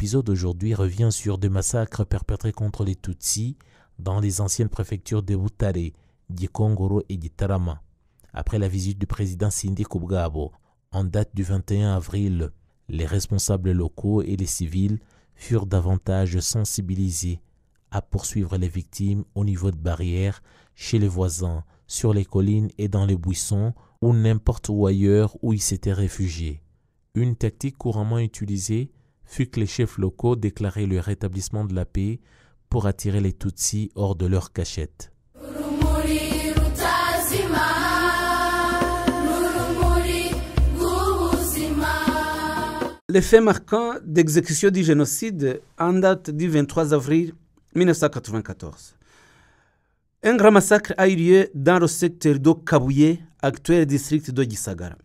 l'épisode aujourd'hui revient sur des massacres perpétrés contre les Tutsis dans les anciennes préfectures de Butare, Kongoro et d'Itarama. Après la visite du président Cindy Kubgabo en date du 21 avril, les responsables locaux et les civils furent davantage sensibilisés à poursuivre les victimes au niveau de barrières, chez les voisins, sur les collines et dans les buissons ou n'importe où ailleurs où ils s'étaient réfugiés. Une tactique couramment utilisée fut que les chefs locaux déclaraient le rétablissement de la paix pour attirer les Tutsis hors de leur cachette. L'effet marquant d'exécution du génocide en date du 23 avril 1994. Un grand massacre a eu lieu dans le secteur de Kabouye, actuel district de Gisagara.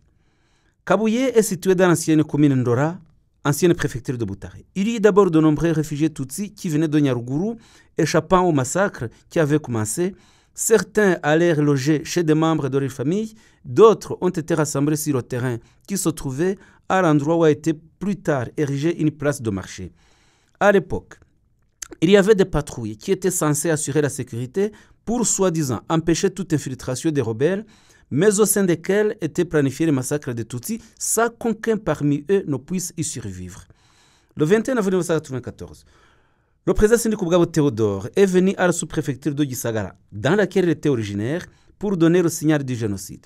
Kabouye est situé dans l'ancienne commune Ndora, ancienne préfecture de Butare. Il y a d'abord de nombreux réfugiés tutsis qui venaient de Nyaruguru, échappant au massacre qui avait commencé. Certains allaient loger chez des membres de leur famille, d'autres ont été rassemblés sur le terrain qui se trouvait à l'endroit où a été plus tard érigée une place de marché. À l'époque, il y avait des patrouilles qui étaient censées assurer la sécurité pour soi-disant empêcher toute infiltration des rebelles mais au sein desquels étaient planifiés les massacres des Tutsi sans qu'aucun parmi eux ne puisse y survivre. Le 21 avril 1994, le président Sindhi Théodore est venu à la sous-préfecture de Gisagara, dans laquelle il était originaire, pour donner le signal du génocide.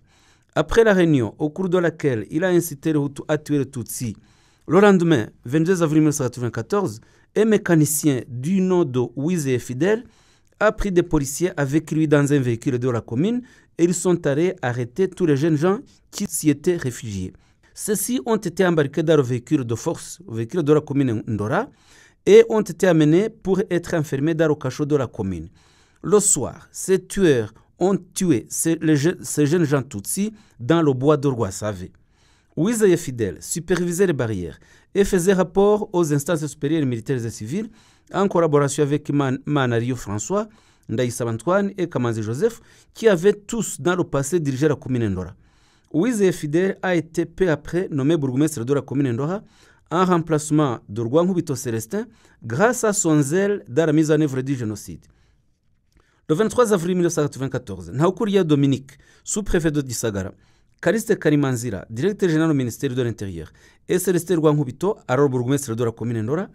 Après la réunion au cours de laquelle il a incité le Hutu à tuer les Tutsi, le lendemain, 22 avril 1994, un mécanicien du nom de Wize Fidel a pris des policiers avec lui dans un véhicule de la commune ils sont allés arrêter tous les jeunes gens qui s'y étaient réfugiés. Ceux-ci ont été embarqués dans le véhicule de force, le véhicule de la commune Ndora, et ont été amenés pour être enfermés dans le cachot de la commune. Le soir, ces tueurs ont tué ces, jeunes gens Tutsi dans le bois d'Orguasave. Savé. et Fidel supervisait les barrières et faisait rapport aux instances supérieures militaires et civiles en collaboration avec Manario François, Ndayisaba Antoine et Kamanzi Joseph, qui avaient tous dans le passé dirigé la commune Ndora. Uwizeye Fidel a été peu après nommé bourgmestre de la commune Ndora en remplacement de Hubito Célestin grâce à son zèle dans la mise en œuvre du génocide. Le 23 avril 1994, naukuria Dominique, sous-préfet de Dissagara, Kariste Karimanzira, directeur général du ministère de l'Intérieur, et Célestin Hubito, alors bourgmestre de la commune Ndora,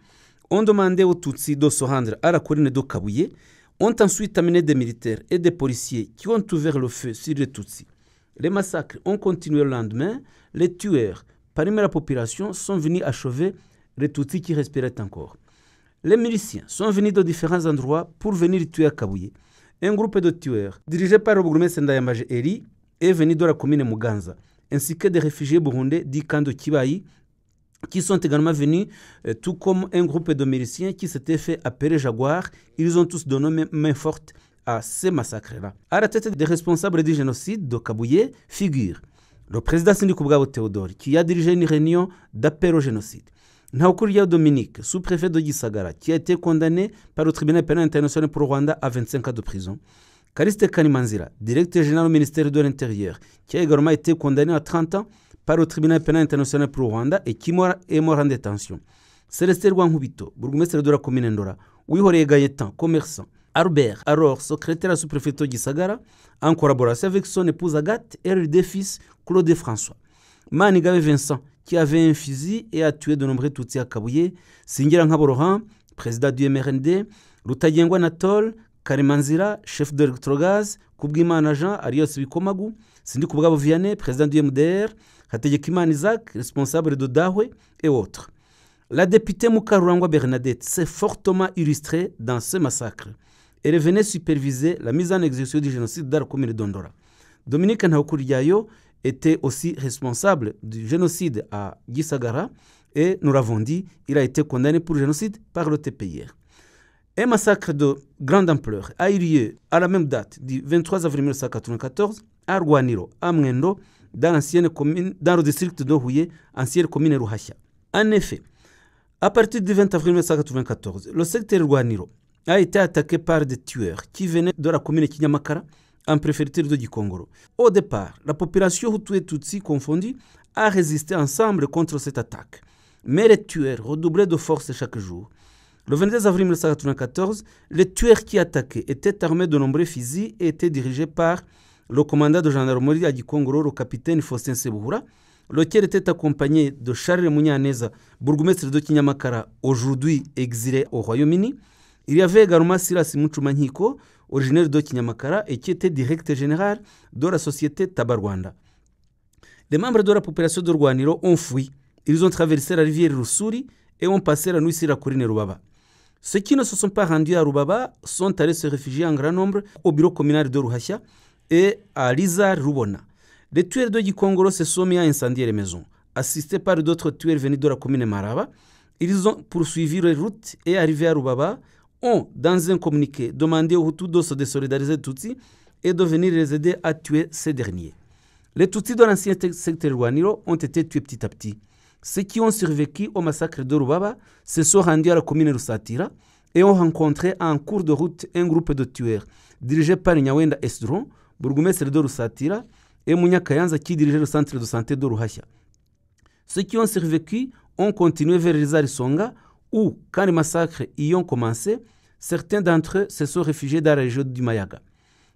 ont demandé aux Tutsi de se rendre à la colline de Kabouye ont ensuite amené des militaires et des policiers qui ont ouvert le feu sur les Tutsis. Les massacres ont continué le lendemain. Les tueurs, parmi la population, sont venus achever les Tutsis qui respiraient encore. Les miliciens sont venus de différents endroits pour venir tuer à Kabouye. Un groupe de tueurs, dirigé par le bourgmestre Majeri, est venu de la commune Muganza, ainsi que des réfugiés burundais du camp de Kibayi qui sont également venus, euh, tout comme un groupe de miliciens qui s'était fait appeler Jaguar. Ils ont tous donné main forte à ces massacres-là. À la tête des responsables du génocide de Kabouye figure le président Sindhi Théodore, qui a dirigé une réunion d'appel au génocide. Naokuria Dominique, sous-préfet de Gisagara, qui a été condamné par le tribunal pénal international pour Rwanda à 25 ans de prison. Kariste Kanimanzira, directeur général du ministère de l'Intérieur, qui a également été condamné à 30 ans par le tribunal pénal international pour Rwanda et qui est mort en détention. Célestin Rwankubito, bourgmestre de la commune Ndora, commerçant, Albert, alors secrétaire à sous de Gisagara, en collaboration avec son épouse Agathe et le fils, Claude et François. Manigave Vincent, qui avait un fusil et a tué de nombreux Tutsi à Kabouye, Singira président du MRND, Rutagengwa Natol, Karimanzira, chef de l'électrogaz, Kubwimana agent, Arios Bikomagu, Sindi Kubwabo président du MDR, Hategekimana Isaac, responsable de Dahwe et autres. La députée Mukarurangwa Bernadette s'est fortement illustrée dans ce massacre. Elle venait superviser la mise en exécution du génocide d'Arkoumine Dondora. Dominique était aussi responsable du génocide à Gisagara et nous l'avons dit, il a été condamné pour génocide par le TPIR. Un massacre de grande ampleur a eu lieu à la même date du 23 avril 1994 à Rwaniro, à Mwendo, dans, dans le district de d'Ohouye, ancienne commune Ruhasha. En effet, à partir du 20 avril 1994, le secteur Rwaniro a été attaqué par des tueurs qui venaient de la commune Kinyamakara, en préfecture de Dikongoro. Au départ, la population Hutu et Tutsi confondue a résisté ensemble contre cette attaque. Mais les tueurs redoublaient de force chaque jour. Le 22 avril 1994, les tueurs qui attaquaient étaient armés de nombreux fusils et étaient dirigés par le commandant de gendarmerie à le capitaine Faustin Sebuhura, lequel était accompagné de Charles Munyaneza, bourgmestre de Kinyamakara, aujourd'hui exilé au Royaume-Uni. Il y avait également Silas Muchumanyiko, originaire de Kinyamakara et qui était directeur général de la société Tabarwanda. Les membres de la population de ont fui. Ils ont traversé la rivière Rusuri et ont passé la nuit sur la colline Rubaba. Ceux qui ne se sont pas rendus à Rubaba sont allés se réfugier en grand nombre au bureau communal de et à Lisa Rubona. Les tueurs de Gikongoro se sont mis à incendier les maisons. Assistés par d'autres tueurs venus de la commune Maraba, ils ont poursuivi les route et arrivés à Rubaba, ont, dans un communiqué, demandé aux Hutus de se désolidariser de et de venir les aider à tuer ces derniers. Les Tutsis de l'ancien secteur Rwaniro ont été tués petit à petit. Ceux qui ont survécu au massacre de Rubaba se sont rendus à la commune Rusatira et ont rencontré en cours de route un groupe de tueurs dirigé par Nyawenda Esdron, burugumesire do rusatira et munyakayanza qui dirigeait le centre ruhashya ceux qui ont on ont continué vers Rizarisonga où, quand les massacres y ont commencé, certains d'entre eux réfugiés région du Mayaga.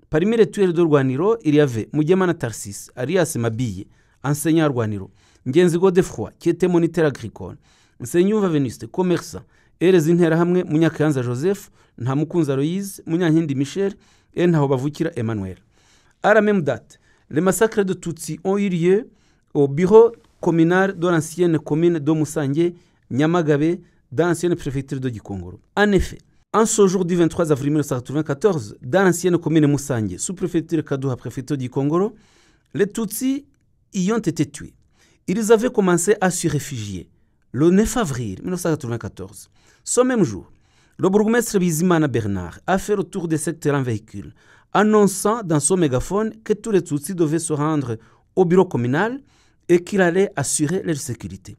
Parmi les tueurs de Rwaniro, il y avait Mugemana Tarsis, alias Mabille, Rwaniro, Ngenzigo Defroy, qui était moniteur agricole, Nsengiyumva Venuste, commerçant, ereza interahamwe Munyakayanza Joseph, Ntamukunzi Aloyize, Munyankindi Michel, Ntaho Bavukira Emmanuel. À la même date, les massacres de Tutsi ont eu lieu au bureau communal de l'ancienne commune de Moussangé, Nyamagabe, dans l'ancienne préfecture de Gikongoro. En effet, en ce jour du 23 avril 1994, dans l'ancienne commune de Moussangé, sous-préfecture Kadouha, préfecture du Congoro, les Tutsi y ont été tués. Ils avaient commencé à se réfugier le 9 avril 1994. Ce même jour, le bourgmestre Bizimana Bernard a fait le tour de cet en véhicule annonçant dans son mégaphone que tous les Tutsis devaient se rendre au bureau communal et qu'il allait assurer leur sécurité.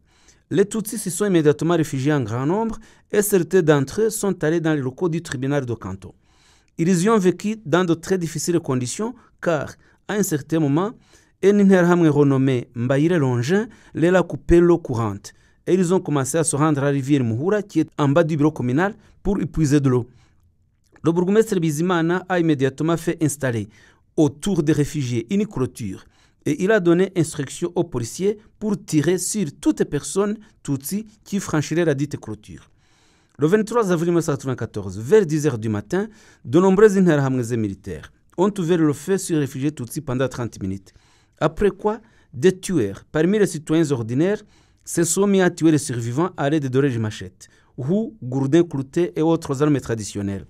Les Tutsis se sont immédiatement réfugiés en grand nombre et certains d'entre eux sont allés dans les locaux du tribunal de canton. Ils y ont vécu dans de très difficiles conditions car, à un certain moment, un Interahamwe renommé Mbaïre Longin les a coupé l'eau courante et ils ont commencé à se rendre à la rivière Muhura qui est en bas du bureau communal pour épuiser de l'eau. Le bourgmestre Bizimana a immédiatement fait installer autour des réfugiés une clôture et il a donné instruction aux policiers pour tirer sur toutes les personnes Tutsi, qui franchiraient la dite clôture. Le 23 avril 1994, vers 10h du matin, de nombreux Inherhamnese militaires ont ouvert le feu sur les réfugiés Tutsi pendant 30 minutes. Après quoi, des tueurs, parmi les citoyens ordinaires, se sont mis à tuer les survivants à l'aide de de machettes, ou gourdins cloutés et autres armes traditionnelles.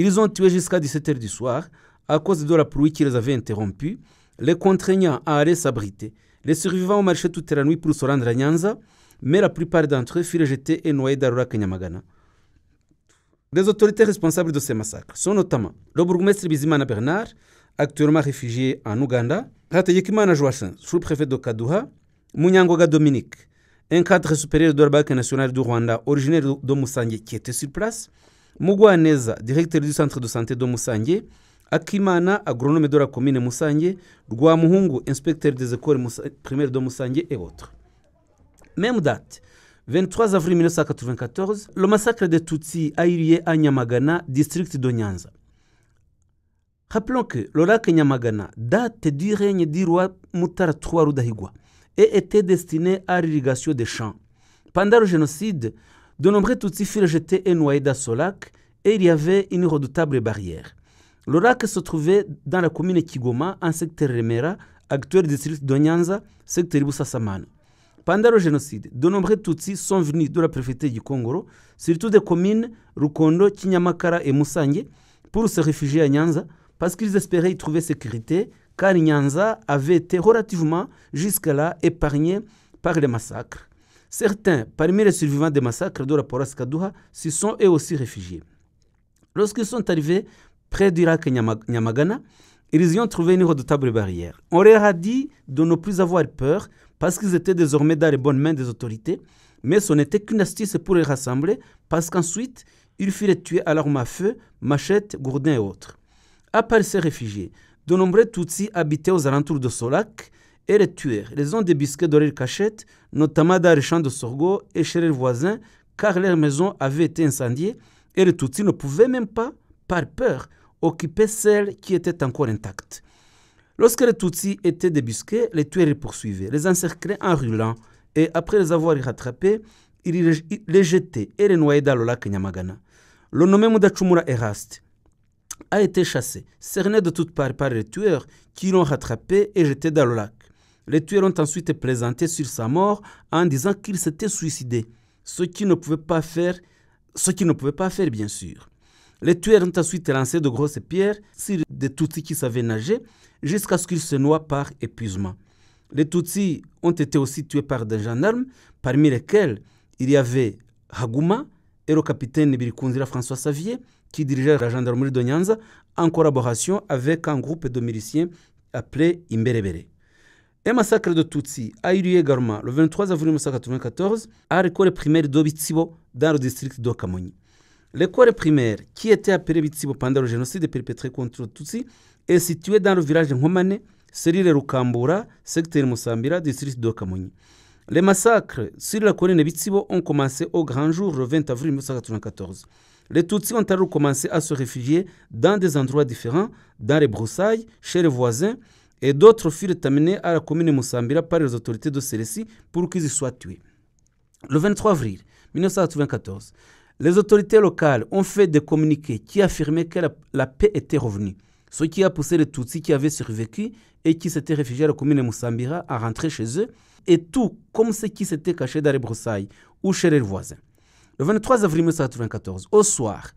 Ils ont tué jusqu'à 17h du soir à cause de la pluie qui les avait interrompus, les contraignant à aller s'abriter. Les survivants ont marché toute la nuit pour se rendre à Nyanza, mais la plupart d'entre eux furent jetés et noyés dans le Les autorités responsables de ces massacres sont notamment le bourgmestre Bizimana Bernard, actuellement réfugié en Ouganda, Ratayekimana Joachim, sous-préfet de Kadouha, Munyangoga Dominique, un cadre supérieur de la Banque nationale du Rwanda originaire de Moussangi qui était sur place, mugwaneza directeur du centre de santé de musange akimana agronome de la commune musange rwamuhungu inspecteur des écoles primaires de musange et autres même date 23 avril 1994 le massacre de Tutsi a eu lieu à nyamagana district de nyanza Rappelons que le lac Nyamagana date du règne du roi Mutara III et était destiné à l'irrigation des champs. Pendant le génocide, de nombreux Tutsis furent jetés et noyés dans ce lac et il y avait une redoutable barrière. Le lac se trouvait dans la commune Kigoma, en secteur Remera, actuel district de Nyanza, secteur Ibusasamana. Pendant le génocide, de nombreux Tutsis sont venus de la préfecture du Congo, surtout des communes Rukondo, Kinyamakara et Musange, pour se réfugier à Nyanza parce qu'ils espéraient y trouver sécurité, car Nyanza avait été relativement jusque là épargné par les massacres. Certains, parmi les survivants des massacres de la Poras s'y sont eux aussi réfugiés. Lorsqu'ils sont arrivés près du lac Nyamagana, ils y ont trouvé une redoutable barrière. On leur a dit de ne plus avoir peur parce qu'ils étaient désormais dans les bonnes mains des autorités, mais ce n'était qu'une astuce pour les rassembler parce qu'ensuite, ils furent tués à l'arme à feu, machette, gourdins et autres. À part ces réfugiés, de nombreux Tutsis habitaient aux alentours de ce et les tuer. les ont débusqués dans leur cachette, notamment dans les champs de sorgho et chez leurs voisins, car leurs maisons avaient été incendiées. et les Tutsis ne pouvaient même pas, par peur, occuper celles qui étaient encore intactes. Lorsque les Tutsis étaient débusqués, les tueurs les poursuivaient, les encerclaient en roulant et après les avoir rattrapés, ils les jetaient et les noyaient dans le lac Nyamagana. Le nommé Mudachumura Eraste a été chassé, cerné de toutes parts par les tueurs qui l'ont rattrapé et jeté dans le lac. Les tueurs ont ensuite présenté sur sa mort en disant qu'il s'était suicidé, ce qu'il ne pouvait pas faire, ce ne pouvait pas faire bien sûr. Les tueurs ont ensuite lancé de grosses pierres sur des Tutsis qui savaient nager jusqu'à ce qu'ils se noient par épuisement. Les Tutsis ont été aussi tués par des gendarmes, parmi lesquels il y avait Haguma et le capitaine Kondira François Savier, qui dirigeait la gendarmerie de Nyanza en collaboration avec un groupe de miliciens appelé Imberebere. Le massacre de Tutsi a eu lieu également le 23 avril 1994 à l'école primaire d'Obitsibo dans le district d'Okamoni. L'école primaire, qui était appelée Bitsibo pendant le génocide perpétré contre les est située dans le village de Ngomane, Serire Rukambura, secteur Musambira, district d'Okamoni. Les massacres sur la colline de Bitsibo ont commencé au grand jour le 20 avril 1994. Les Tutsis ont alors commencé à se réfugier dans des endroits différents, dans les broussailles, chez les voisins, et d'autres furent amenés à la commune de Moussambira par les autorités de celle pour qu'ils y soient tués. Le 23 avril 1994, les autorités locales ont fait des communiqués qui affirmaient que la, paix était revenue, ce qui a poussé les Tutsis qui avaient survécu et qui s'étaient réfugiés à la commune de Moussambira à rentrer chez eux, et tout comme ceux qui s'étaient cachés dans les broussailles ou chez leurs voisins. Le 23 avril 1994, au soir,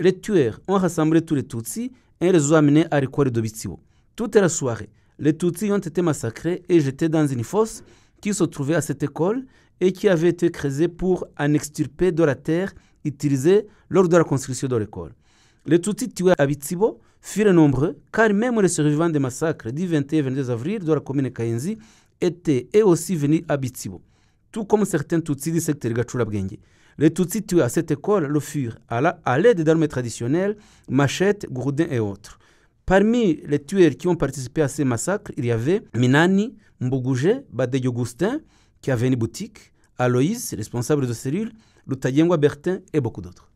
les tueurs ont rassemblé tous les Tutsis et les ont amenés à de Dobitio. Toute la soirée, les Tutsis ont été massacrés et jetés dans une fosse qui se trouvait à cette école et qui avait été creusée pour en extirper de la terre utilisée lors de la construction de l'école. Les Tutsis tués à Bitsibo furent nombreux, car même les survivants des massacres du 21 et 22 avril de la commune Kayenzi étaient et aussi venus à Bitsibo, tout comme certains Tutsis du secteur Gachulabgenge. Les Tutsis tués à cette école le furent à l'aide d'armes traditionnelles, machettes, gourdins et autres. Parmi les tueurs qui ont participé à ces massacres, il y avait Minani Mbogouje, Badej Augustin, qui avait une boutique, Aloïs, responsable de cellules, Lutayengwa Bertin et beaucoup d'autres.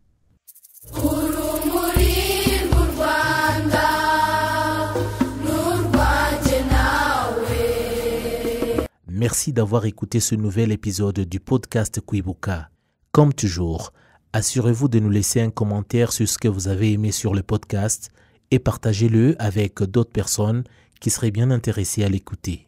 Merci d'avoir écouté ce nouvel épisode du podcast Kuibuka. Comme toujours, assurez-vous de nous laisser un commentaire sur ce que vous avez aimé sur le podcast et partagez-le avec d'autres personnes qui seraient bien intéressées à l'écouter.